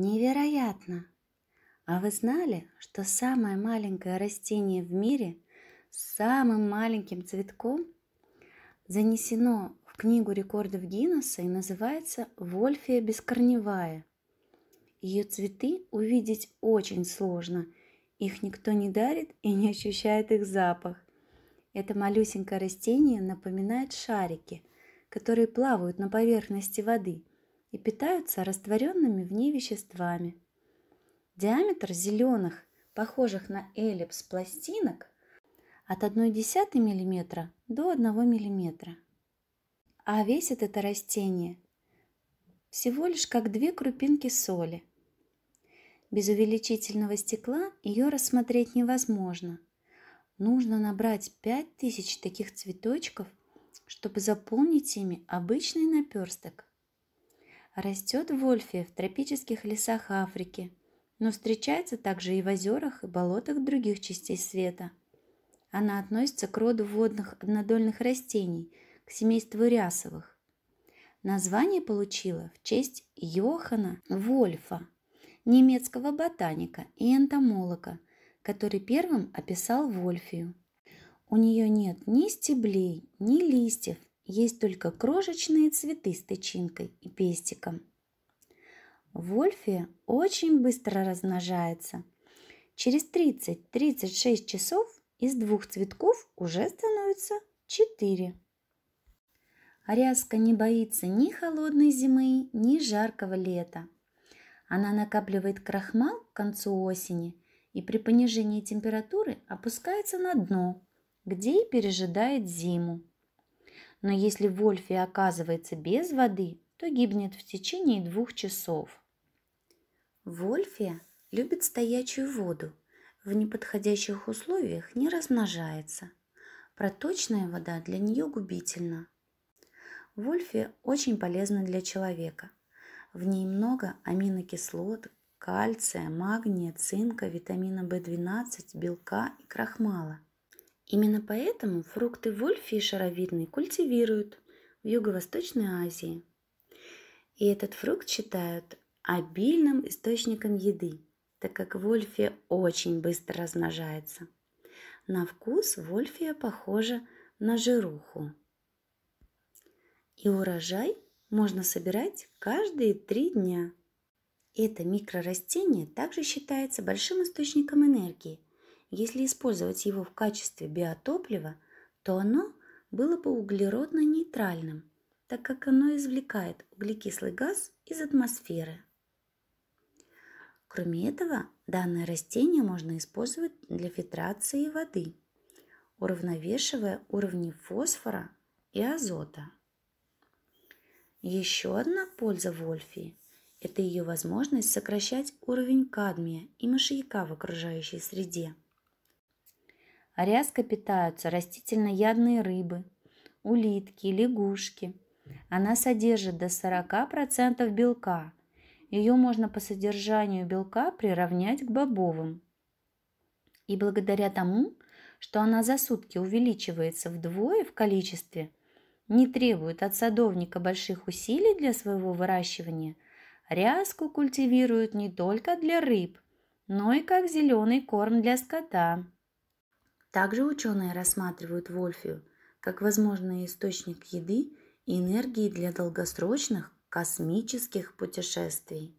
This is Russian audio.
Невероятно! А вы знали, что самое маленькое растение в мире с самым маленьким цветком занесено в книгу рекордов Гиннесса и называется «Вольфия бескорневая». Ее цветы увидеть очень сложно, их никто не дарит и не ощущает их запах. Это малюсенькое растение напоминает шарики, которые плавают на поверхности воды – и питаются растворенными в ней веществами. Диаметр зеленых, похожих на эллипс пластинок, от 0,1 мм до 1 мм. А весит это растение всего лишь как две крупинки соли. Без увеличительного стекла ее рассмотреть невозможно. Нужно набрать 5000 таких цветочков, чтобы заполнить ими обычный наперсток. Растет в Вольфе в тропических лесах Африки, но встречается также и в озерах и болотах других частей света. Она относится к роду водных однодольных растений, к семейству рясовых. Название получила в честь Йохана Вольфа, немецкого ботаника и энтомолога, который первым описал Вольфию. У нее нет ни стеблей, ни листьев, есть только крошечные цветы с тычинкой и пестиком. Вольфия очень быстро размножается. Через 30-36 часов из двух цветков уже становится 4. Ряска не боится ни холодной зимы, ни жаркого лета. Она накапливает крахмал к концу осени и при понижении температуры опускается на дно, где и пережидает зиму но если в оказывается без воды, то гибнет в течение двух часов. Вольфия любит стоячую воду, в неподходящих условиях не размножается. Проточная вода для нее губительна. Вольфия очень полезна для человека. В ней много аминокислот, кальция, магния, цинка, витамина В12, белка и крахмала – Именно поэтому фрукты вольфии шаровидные культивируют в Юго-Восточной Азии. И этот фрукт считают обильным источником еды, так как вольфия очень быстро размножается. На вкус вольфия похожа на жируху. И урожай можно собирать каждые три дня. Это микрорастение также считается большим источником энергии – если использовать его в качестве биотоплива, то оно было бы углеродно-нейтральным, так как оно извлекает углекислый газ из атмосферы. Кроме этого, данное растение можно использовать для фильтрации воды, уравновешивая уровни фосфора и азота. Еще одна польза вольфии – это ее возможность сокращать уровень кадмия и мышьяка в окружающей среде – Рязко питаются растительноядные рыбы, улитки, лягушки. Она содержит до 40% белка. Ее можно по содержанию белка приравнять к бобовым. И благодаря тому, что она за сутки увеличивается вдвое в количестве, не требует от садовника больших усилий для своего выращивания, ряску культивируют не только для рыб, но и как зеленый корм для скота. Также ученые рассматривают вольфию как возможный источник еды и энергии для долгосрочных космических путешествий.